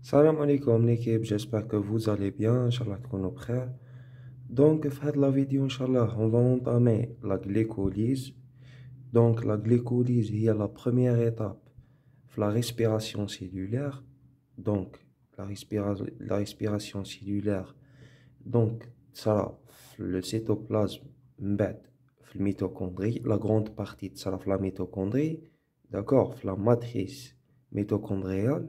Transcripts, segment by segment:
Salam alaikum l'équipe, j'espère que vous allez bien, Inch'Allah qu'on est Donc, faites la vidéo, inshallah, on va entamer la glycolyse. Donc, la glycolyse y a la première étape la respiration cellulaire. Donc, la, la respiration cellulaire, donc, ça, le cytoplasme, bête, la mitochondrie, la grande partie de ça, la mitochondrie, d'accord, la matrice mitochondriale.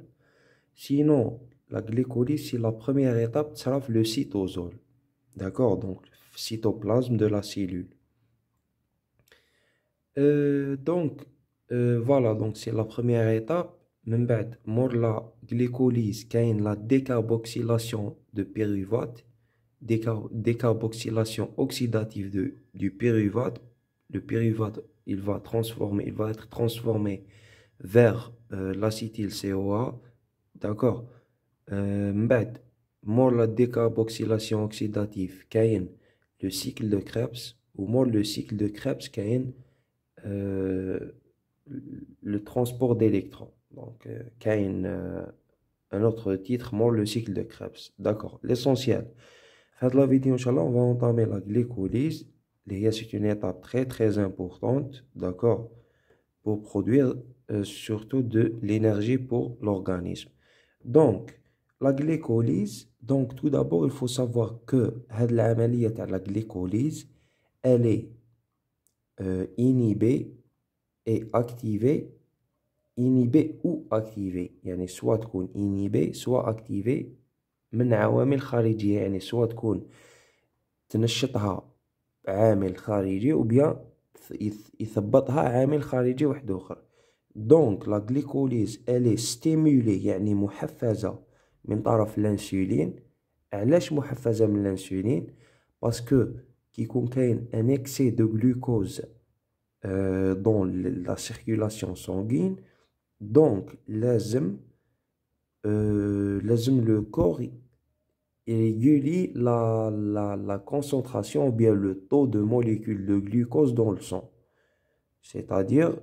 Sinon, la glycolyse, c'est la première étape, sera le cytosol. D'accord Donc, le cytoplasme de la cellule. Euh, donc, euh, voilà, donc c'est la première étape. Même mort la glycolyse, gagne la décarboxylation de pyruvate, décarboxylation oxydative du pyruvate. Le pyruvate, il va transformer, il va être transformé vers euh, l'acétyl-CoA D'accord بعد euh, mort la décarboxylation oxydative kain le cycle de Krebs ou mort le cycle de Krebs kain euh, le transport d'électrons donc kain euh, un autre titre mort le cycle de Krebs d'accord l'essentiel Faites la vidéo inchallah on va entamer la glycolyse c'est une étape très très importante d'accord pour produire surtout de l'énergie pour l'organisme دونك لا غليكوليز دونك تو دابور il faut savoir que هاد العمليه تاع لا غليكوليز elle est euh, inhibée et activée inhibée ou activée يعني سواء تكون inhibée سواء activée من عوامل خارجيه يعني سواء تكون تنشطها عامل خارجي وبيا يثبطها عامل خارجي واحد اخر Donc, la glycolyse, elle est stimulée, يعني من طرف l'insuline. l'insuline Parce que qui contient un excès de glucose euh, dans la circulation sanguine. Donc, لازم euh, le corps régule la, la, la concentration ou bien le taux de molécules de glucose dans le sang. C'est-à-dire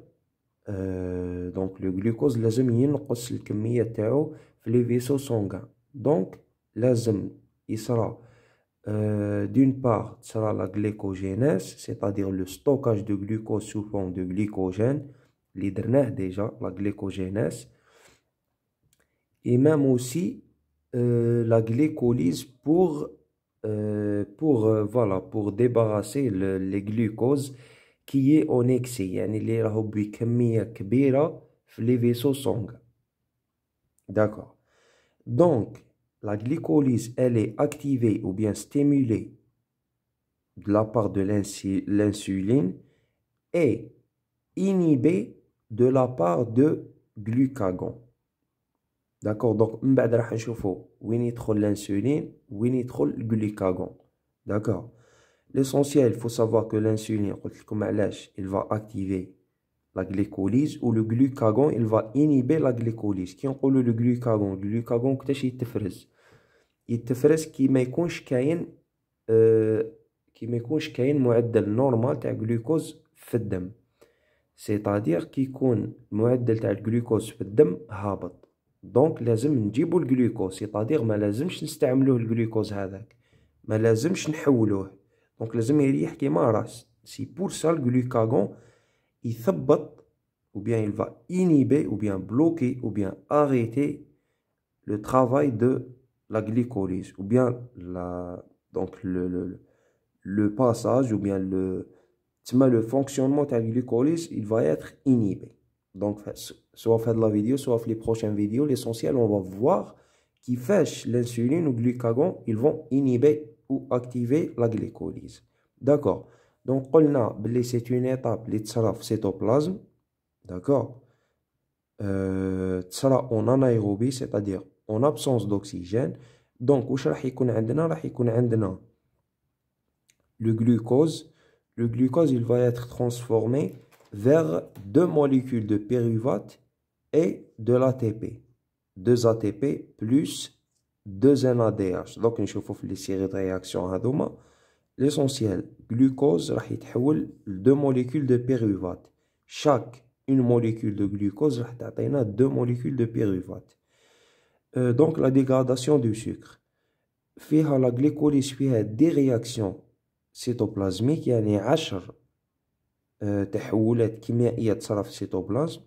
euh, donc le glucose لازم ينقص الكميه تاعو في لي donc la il sera euh, d'une part sera la glycogénèse, c'est-à-dire le stockage de glucose sous forme de glycogène, l'hydrnère déjà, la glycogénèse, et même aussi euh, la glycolyse pour, pour, voilà, pour débarrasser le, les glucoses كي اونيكسي يعني اللي راهو بكميه كبيره في لي فيسو D'accord Donc, la glycolyse elle est activée ou bien stimulée de la part de l'insuline et inhibée de la part de glucagon. D'accord Donc, on va voir l'insuline, où le glucagon. D'accord L'essentiel, il faut savoir que l'insuline, il va activer la glycolyse ou le glucagon, il va inhiber la glycolyse. Qui est le glucagon Le glucagon, c'est ce qu'il est Il t'effraise qui ma يكونش كاين qui ma يكونش كاين معدل normal تاع glucose في الدم. C'est-à-dire qui يكون معدل تاع الجلوكوز في Donc, il faut لازم le glucose, cest c'est-à-dire ما لازمش نستعملوه الجلوكوز هذاك. ما لازمش نحولوه. Donc les améliorations si راس سي le glucagon il يثبط ou bien il va inhiber ou bien bloquer ou bien arrêter le travail de la glycolyse ou bien donc le, le, passage ou bien le le fonctionnement de la glycolyse il va être inhibé donc soit faire de la vidéo soit les prochaines vidéos l'essentiel on va voir qui fait l'insuline ou le glucagon ils vont inhiber ou activer la glycolyse. D'accord Donc, on a c'est une étape les cétoplasme. cytoplasme. D'accord euh, en anaérobie, c'est-à-dire en absence d'oxygène. Donc, où le glucose. Le glucose, il va être transformé vers deux molécules de pyruvate et de l'ATP. Deux ATP plus deux NADH. donc une chauffe les séries de réactions à l'essentiel glucose va deux molécules de pyruvate chaque une molécule de glucose va atteindre deux molécules de pyruvate euh, donc la dégradation du sucre fait à la glycolyse via des réactions cytoplasmiques il y a une ashre t'as qui met à la cytoplasme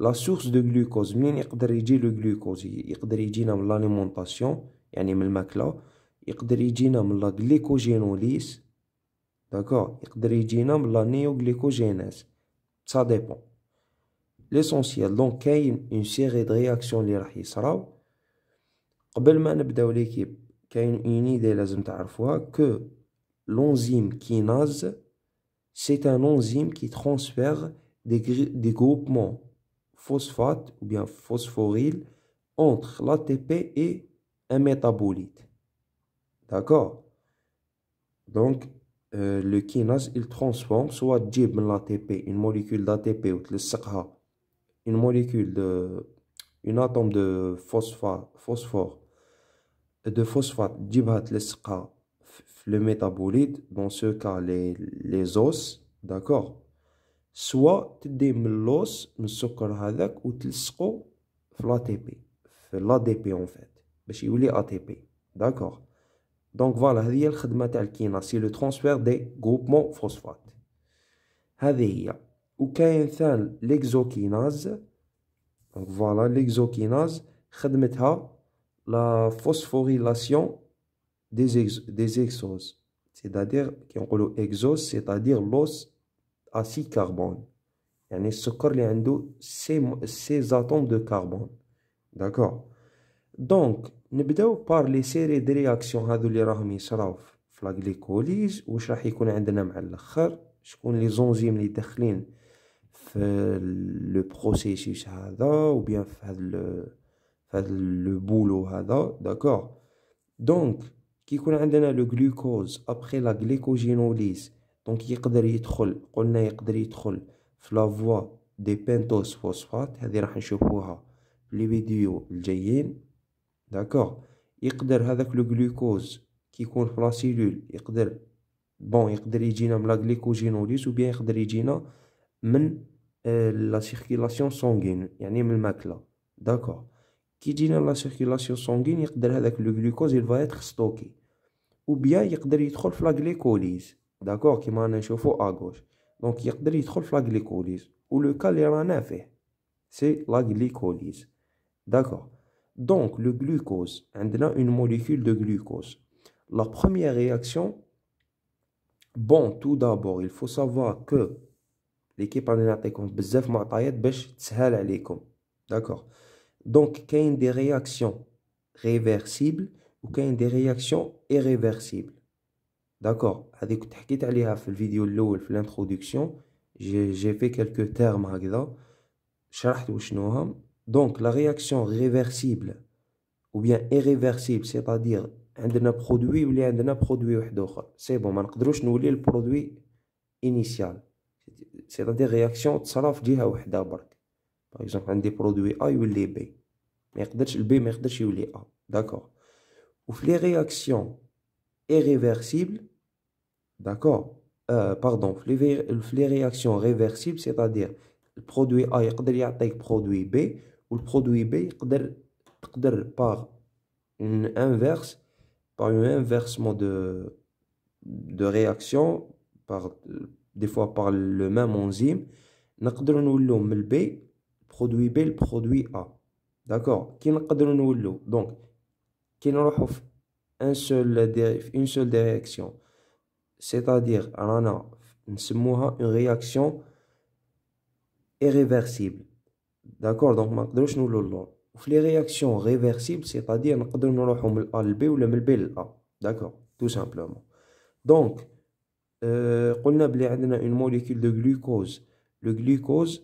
la source de glucose il peut y le glucose il peut y avoir l'alimentation il peut y la glycogénolise il peut y la néoglycogénèse ça dépend l'essentiel il y a une série de réactions qui vont se faire avant de commencer il y a une idée que l'enzyme kinase c'est un enzyme qui transfère des groupements phosphate ou bien phosphoryl entre l'ATP et un métabolite. D'accord Donc, euh, le kinase, il transforme soit l'ATP, une molécule d'ATP ou une molécule de une atome de phosphore, phosphore de phosphate, le métabolite, dans ce cas les os, d'accord سوا تدي من اللوص من السكر هذاك وتلصقو في لا تي بي في لا دي بي اون فات باش يولي ا تي بي داكور دونك فوالا هذه هي الخدمه تاع الكينا سي لو ترونسفير دي غروبمون فوسفات هذه هي وكاين ثان ليكزوكيناز دونك فوالا ليكزوكيناز خدمتها لا فوسفوريلاسيون دي زيكسوز سيتادير كي نقولو اكزوز سيتادير لوس acide carbone. Yani, ce corps les endo ces atomes de carbone. D'accord. Donc, ne bidou par les séries de réactions hadou li rahmi sraf la glycolyse ou je rahi koun عندنا مع الاخر شكون les enzymes li dakhlin le processus hada ou bien fait le fait le boulot hada d'accord donc qui koun عندنا le glucose après la glycogénolyse دونك يقدر يدخل قلنا يقدر يدخل في لافوا دي بنتوس فوسفات هذه راح نشوفوها في لي فيديو الجايين داكوغ يقدر هذاك لو غلوكوز كي يكون في لا سيلول يقدر بون يقدر يجينا من لا غليكوجينوليس بيان يقدر يجينا من لا سيركيلاسيون سونغين يعني من الماكله داكوغ كي يجينا لا سيركيلاسيون سونغين يقدر هذاك لو غلوكوز يلفا ستوكي بيان يقدر يدخل في لا غليكوليز d'accord qui m'a un à gauche donc il y a des la glycolyse ou le calérane a hein. c'est la glycolyse d'accord donc le glucose on a une molécule de glucose la première réaction bon tout d'abord il faut savoir que l'équipe en d'accord donc il y a des réactions réversibles ou quest y a des réactions irréversibles داكوغ هذه كنت حكيت عليها في الفيديو الاول في الانترودكسيون جي جي في كالكو تيرم هكذا شرحت وشنوهم دونك لا رياكسيون ريفيرسيبل او بيان ايريفيرسيبل سيتادير عندنا برودوي ولي عندنا برودوي واحد اخر سي بون ما نقدروش نولي البرودوي انيسيال سيتادير رياكسيون تصرا في جهه وحده برك باغ اكزومبل عندي برودوي اي يولي بي ما يقدرش البي ما يقدرش يولي ا داكور وفي لي رياكسيون ايريفيرسيبل D'accord euh, Pardon, les réactions réversibles, c'est-à-dire le produit A, il peut y le produit B, ou le produit B, il peut, par une inverse, par un inversement de, de réaction, par, des fois par le même enzyme, nous pouvons faire le B, produit B, le produit A. D'accord Qui nous pouvons faire Donc, qui nous a seul une seule direction c'est-à-dire رانا نسموها une réaction irréversible d'accord donc les nous le réactions réversibles c'est-à-dire nous نروحوا من الأ ou l'A d'accord tout simplement donc on euh, a une molécule de glucose le glucose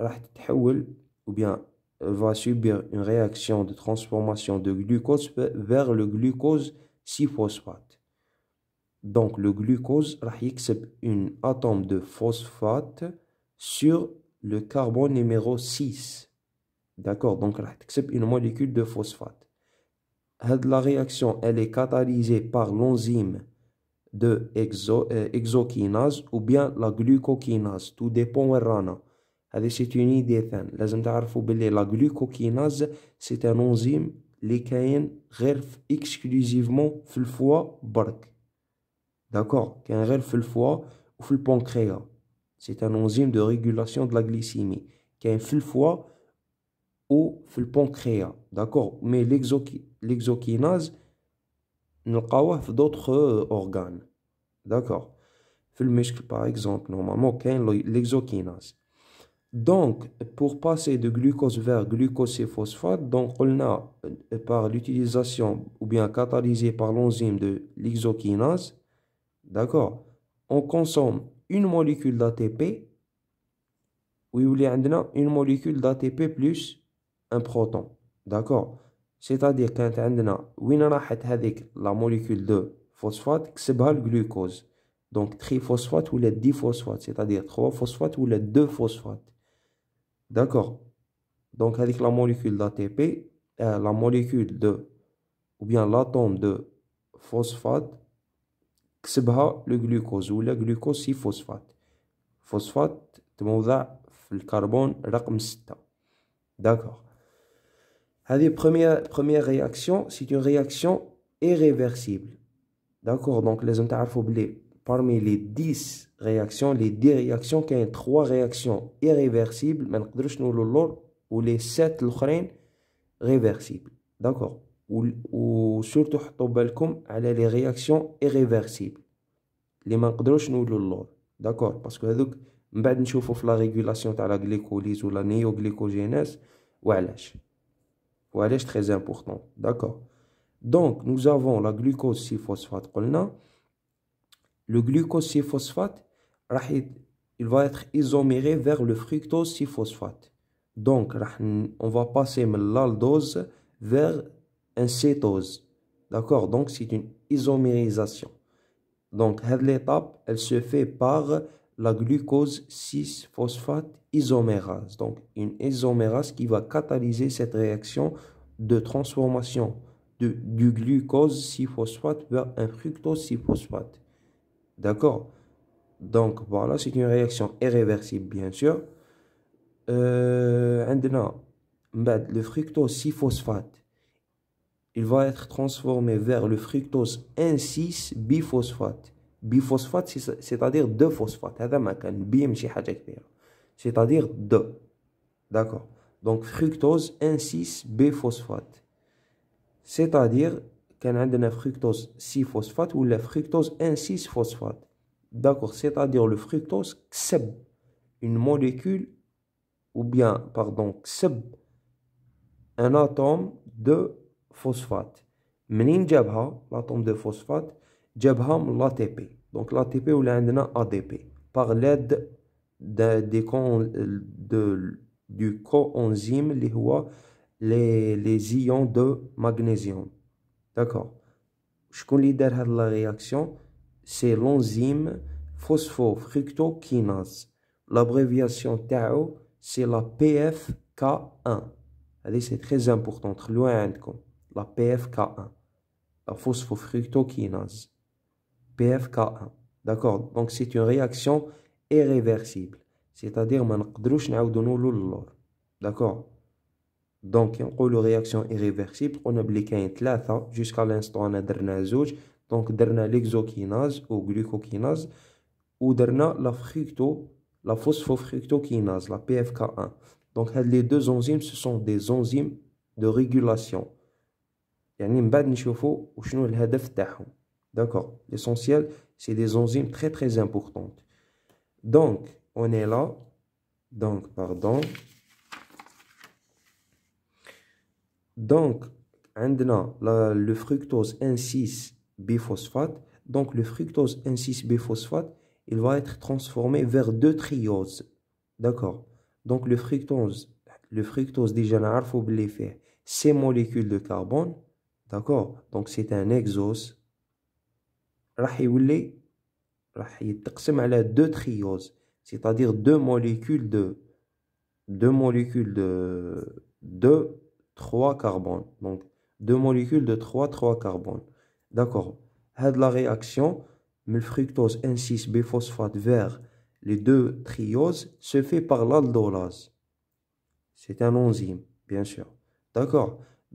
euh, va subir une réaction de transformation de glucose vers le glucose 6 phosphate donc le glucose c'est une atome de phosphate sur le carbone numéro 6. D'accord Donc accepte une molécule de phosphate. La réaction, elle est catalysée par l'enzyme de exo, euh, exokinase ou bien la glucokinase. Tout dépend rana. C'est une idée. La glucokinase, c'est un enzyme qui est exclusivement dans le foie d'accord, qu'un ou C'est un enzyme de régulation de la glycémie, qui est ou dans d'accord. Mais l'exokinase, nous trouve d'autres euh, organes, d'accord. Fulmuscle le par exemple, normalement, qu'un l'exokinase. Donc, pour passer de glucose vers glucose et phosphate, donc on a euh, par l'utilisation ou bien catalysé par l'enzyme de l'exokinase, D'accord On consomme une molécule d'ATP. Oui, une molécule d'ATP plus un proton. D'accord C'est-à-dire quand on a la molécule de phosphate, c'est le glucose. Donc triphosphate ou les diphosphate, c'est-à-dire trois phosphates ou les deux phosphates. D'accord Donc avec la molécule d'ATP, euh, la molécule de, ou bien l'atome de phosphate, كسبها le ولا Le phosphate فوسفات فوسفات تموضع le carbone, رقم ستة داكوغ D'accord. première première réaction c'est une réaction irréversible d'accord donc لازم تعرفوا parmi les 10 réactions les 10 réactions ont 3 réactions irréversibles ou les 7 réactions réversibles d'accord وسورتو حطوا بالكم على لي رياكسيون ايريفيرسيبل اللي ما نقدروش نولوا للور داكور باسكو هذوك من بعد نشوفوا في لا ريغولاسيون تاع لا غليكوليز ولا نيو غليكوجيناز وعلاش وعلاش تري امبورطون داكور دونك نوز افون لا غلوكوز سي فوسفات قلنا لو غلوكوز سي فوسفات راح il va être isoméré vers le fructose 6 phosphate donc راح on va passer من l'aldose vers un cétose. D'accord Donc, c'est une isomérisation. Donc, cette étape, elle se fait par la glucose 6-phosphate isomérase. Donc, une isomérase qui va catalyser cette réaction de transformation de, du glucose 6-phosphate vers un fructose 6-phosphate. D'accord Donc, voilà, c'est une réaction irréversible, bien sûr. Euh, ben, le fructose 6-phosphate il va être transformé vers le fructose 1,6-biphosphate. Biphosphate, c'est-à-dire deux phosphates. C'est-à-dire deux. D'accord. Donc, fructose 1,6-biphosphate. C'est-à-dire qu'on a fructose 6-phosphate ou le fructose 1,6-phosphate. D'accord. C'est-à-dire le fructose XEB, une molécule, ou bien, pardon, XEB, un atome de phosphate. Menin jabha, l'atome de phosphate, l'ATP. Donc l'ATP ou l'ADP. ADP. Par l'aide du coenzyme, les, les ions de magnésium. D'accord. Je considère la réaction, c'est l'enzyme phosphofructokinase. L'abréviation TAO, c'est la PFK1. C'est très important. Loin de compte la PFK1, la phosphofructokinase. PFK1. D'accord Donc c'est une réaction irréversible. C'est-à-dire, on ne peut pas D'accord Donc, on a réaction irréversible. On a un 3 jusqu'à l'instant, on a Donc, dernière l'exokinase ou glucokinase ou dernière la fructo, la phosphofructokinase, la PFK1. Donc, les deux enzymes, ce sont des enzymes de régulation d'accord l'essentiel c'est des enzymes très très importantes donc on est là donc pardon donc عندنا le fructose 1,6 biphosphate donc le fructose 1,6 biphosphate il va être transformé vers deux trioses d'accord donc le fructose le fructose déjà faut faire ces molécules de carbone D'accord. Donc c'est un exos راح يولي راح يتقسم على deux trioses. c'est-à-dire deux molécules de deux molécules de Deux, trois carbones donc deux molécules de trois, trois carbones d'accord de la réaction le fructose N6 B-phosphate, vers les deux trioses se fait par l'aldolase c'est un enzyme bien sûr d'accord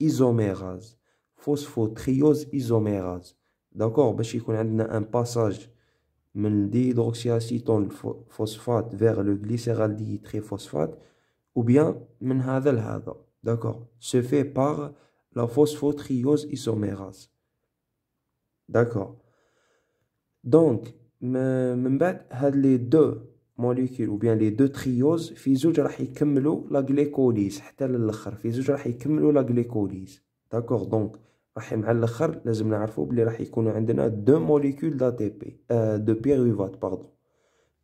isomérase, phosphotriose isomérase. D'accord Parce qu'on a un passage de l'hydroxyacétone phosphate vers le phosphate, ou bien de D'accord Se fait par la phosphotriose isomérase. D'accord Donc, a les deux موليكيول بيان لي دو تريوز في زوج راح يكملوا لا غليكوليز حتى للاخر في زوج راح يكملوا لا غليكوليز داكوغ دونك راح مع الاخر لازم نعرفوا بلي راح يكونوا عندنا دو موليكيول دا تي بي دو بيروفات باردون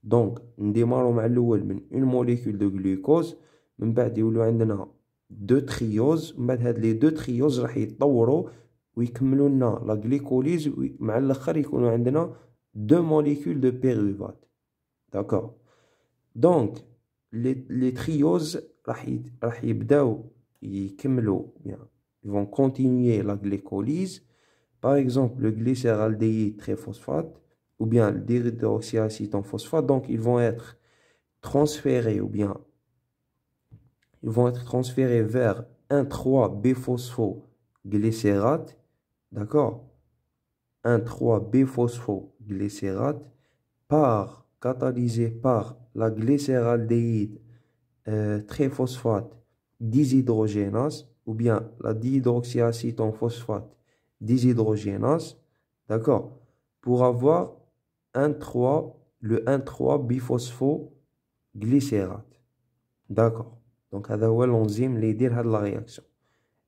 دونك نديمارو مع الاول من اون موليكيول دو غلوكوز من بعد يولو عندنا دو تريوز من بعد هاد لي دو تريوز راح يتطوروا ويكملوا لنا لا غليكوليز مع الاخر يكونوا عندنا دو موليكيول دو بيروفات داكوغ Donc, les trioses راح راح ils vont continuer la glycolyse par exemple le glycéraldéhyde phosphate, ou bien le en phosphate donc ils vont être transférés ou bien ils vont être transférés vers 1 3 phosphoglycérate d'accord 1 3 phosphoglycérate par catalysé par la glycéraldéhyde euh, phosphate déshydrogénase ou bien la dihydroxyacétone phosphate déshydrogénase, d'accord, pour avoir un 3, le 1,3 biphosphoglycérate. D'accord. Donc, c'est l'enzyme qui de la réaction.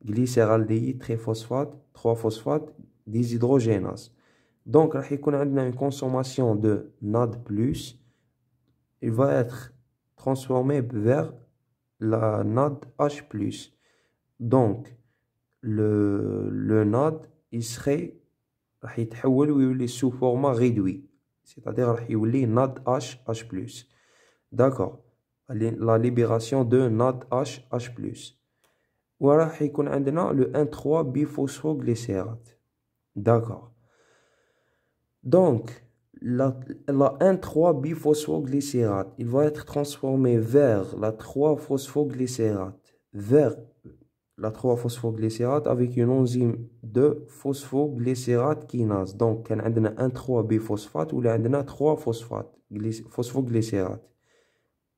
Glycéraldéhyde 3-phosphate, 3 phosphate déshydrogénase. Donc, y a une consommation de NAD+, il va être transformé vers la NADH+. Donc, le, NAD, il serait sous format réduit. C'est-à-dire, il NAD H+. D'accord. La libération de NAD H+. Ou alors, il y a le 1,3 biphosphoglycérate. D'accord. Donc, la, la 1,3-biphosphoglycérate, il va être transformé vers la 3-phosphoglycérate, vers la 3-phosphoglycérate avec une enzyme de phosphoglycérate kinase. Donc, on a 1,3-biphosphate ou on a 3 phosphoglycérate.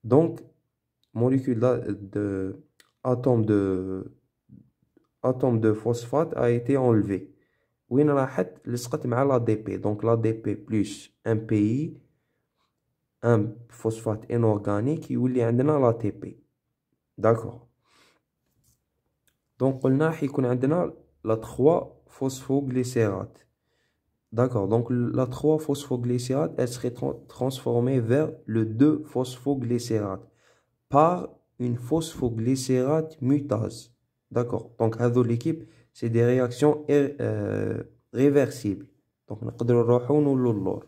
Donc, molécule de, de atome de de phosphate a été enlevé. وين راحت لصقت مع لا دي بي دونك لا دي بي بلس ان بي il فوسفات انورغانيك يولي عندنا 3 phosphoglycérate D'accord, donc la 3-phosphoglycérate, elle serait transformée vers le 2-phosphoglycérate par une phosphoglycérate mutase. D'accord, donc à l'équipe, سي دي رياكسيون ريفرسيبل دونك نقدروا نروحو نولو اللور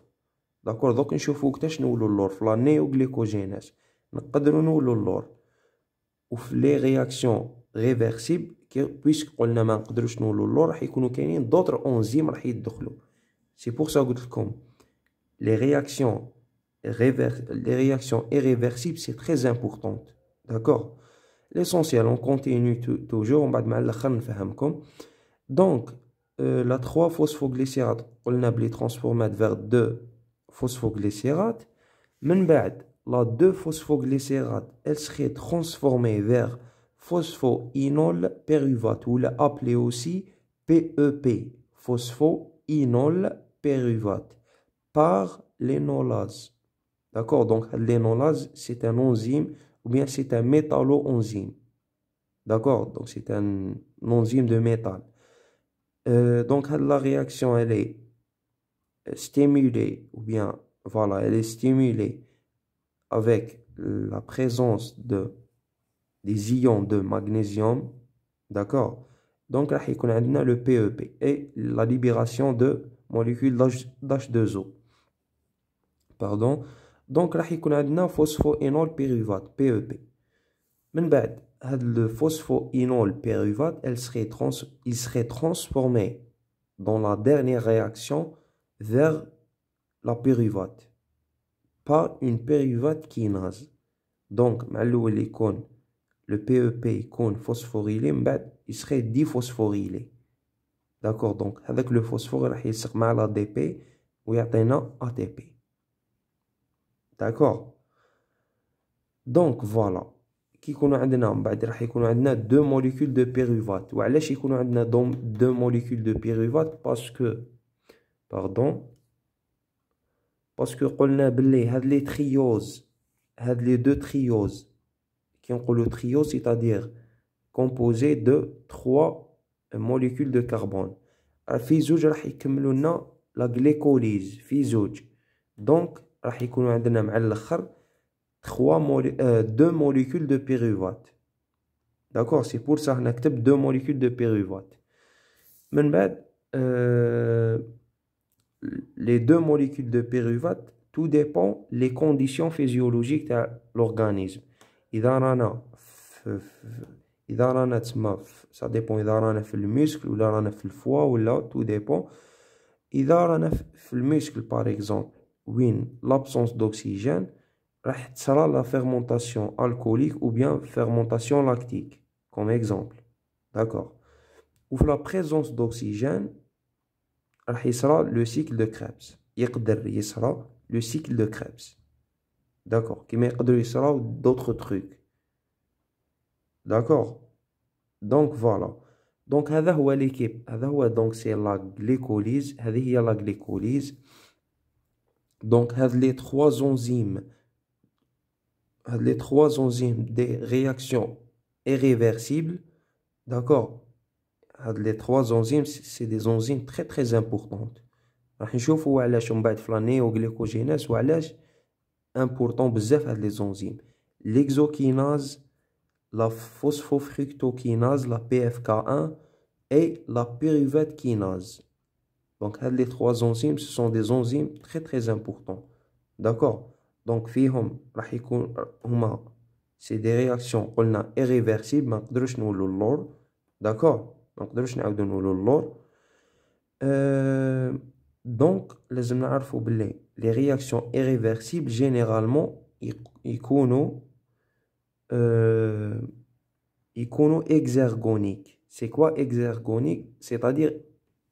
داكور دوك نشوفو كتاش نولو اللور فلاني وغليكوجينات نقدروا نولو اللور وفي لي رياكسيون ريفرسيبل بويسك قلنا ما نقدروش نولو اللور راح يكونوا كاينين دوطر اونزيم راح يدخلوا سي بور سا قلت لكم لي رياكسيون ريفر لي رياكسيون ايريفرسيبل سي تري امبورطون داكور l'essentiel on continue toujours on va donc euh, la 3 phosphoglycérate on a les vers 2 phosphoglycérate من la 2 phosphoglycérate elle serait transformée vers phosphoinol péruvate ou appelée aussi PEP phosphoinol péruvate par l'énolase d'accord donc l'énolase c'est un enzyme ou bien c'est un métallo-enzyme. D'accord Donc c'est un enzyme de métal. Euh, donc la réaction, elle est euh, stimulée, ou bien voilà, elle est stimulée avec la présence de des ions de magnésium, d'accord Donc là, on a le PEP e et la libération de molécules d'H2O. Pardon donc il y a maintenant phosphoénol pyruvate (PEP). le phosphoénol elle serait trans, il serait transformé dans la dernière réaction vers la pyruvate. Par une pyruvate kinase. Donc le PEP, le phosphate, il serait diphosphorylé. D'accord. Donc avec le phosphore, il sera maladpé ou il y ATP. D'accord Donc voilà. Qui a deux molécules de pyruvate. y a deux molécules de pyruvate parce que, pardon, parce que les trioses, les deux trioses, qui ont le trio, c'est-à-dire composé de trois molécules de carbone. La glycolyse. Donc, euh, deux molécules de pyruvate d'accord c'est pour ça on écrit deux molécules de pyruvate euh, les deux molécules de pyruvate tout dépend des conditions physiologiques de l'organisme il idarana ça dépend idarana sur le muscle ou le foie là tout dépend y a le muscle par exemple l'absence d'oxygène sera la fermentation alcoolique ou bien fermentation lactique comme exemple d'accord ou la présence d'oxygène sera le cycle de Krebs le cycle de Krebs d'accord d'autres trucs d'accord donc voilà donc هذا la l'équipe هذا هو donc la la donc, les trois enzymes, les trois enzymes des réactions irréversibles, d'accord Les trois enzymes, c'est des enzymes très très importantes. si on va flâner au glycogénase, important امبورطون important les enzymes. l'exokinase, la phosphofructokinase, la PFK1 et la pyruvate kinase. Donc, les trois enzymes, ce sont des enzymes très très importants. D'accord Donc, c'est des réactions qu'on a irréversibles, d'accord donc euh, les irréversible irréversibles généralement ils sont euh, exergoniques c'est quoi exergonique c'est-à-dire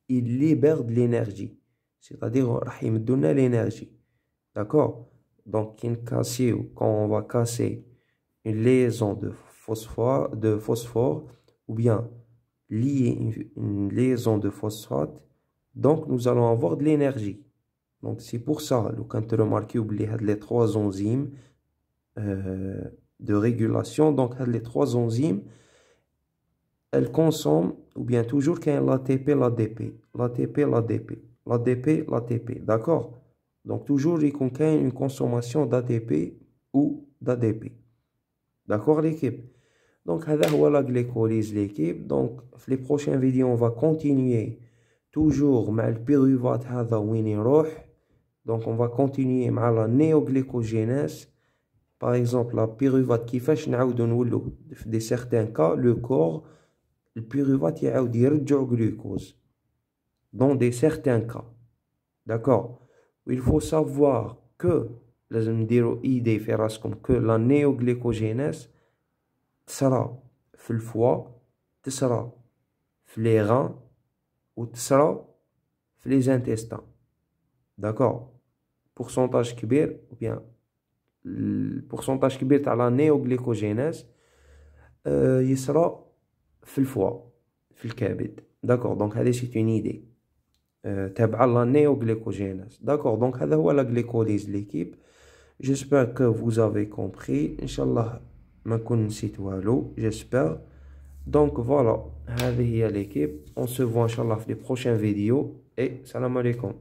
il libère de l'énergie. C'est-à-dire, il donne l'énergie. D'accord Donc, quand on va casser une liaison de phosphore, de phosphore ou bien lier une liaison de phosphate, donc nous allons avoir de l'énergie. Donc, c'est pour ça, quand tu remarques les trois enzymes euh, de régulation, donc les trois enzymes, elle consomme, ou bien toujours qu'il y a l'ATP, l'ADP, l'ATP, l'ADP, l'ADP, l'ATP, d'accord Donc toujours il contient une consommation d'ATP ou d'ADP, d'accord l'équipe Donc voilà la glycolyse l'équipe, donc les prochaines vidéos on va continuer toujours avec le pyruvate donc on va continuer avec la néoglycogénèse par exemple la pyruvate qui fait de certains cas le corps le purificateur de glucose dans des certains cas d'accord il faut savoir que laisse-moi dire une idée faire que la néoglycogenase sera sur le foie sera sur les reins ou sera les intestins d'accord pourcentage qui peut ou bien pourcentage qui peut à la néoglycogenase euh, il sera du foie, D'accord, donc allez c'est une idée tab'allah néo la D'accord, donc ça c'est le glycolyse l'équipe. J'espère que vous avez compris, inchallah ma à l'eau. J'espère donc voilà, hadi l'équipe. On se voit inchallah les prochaines vidéos et salam aleykoum.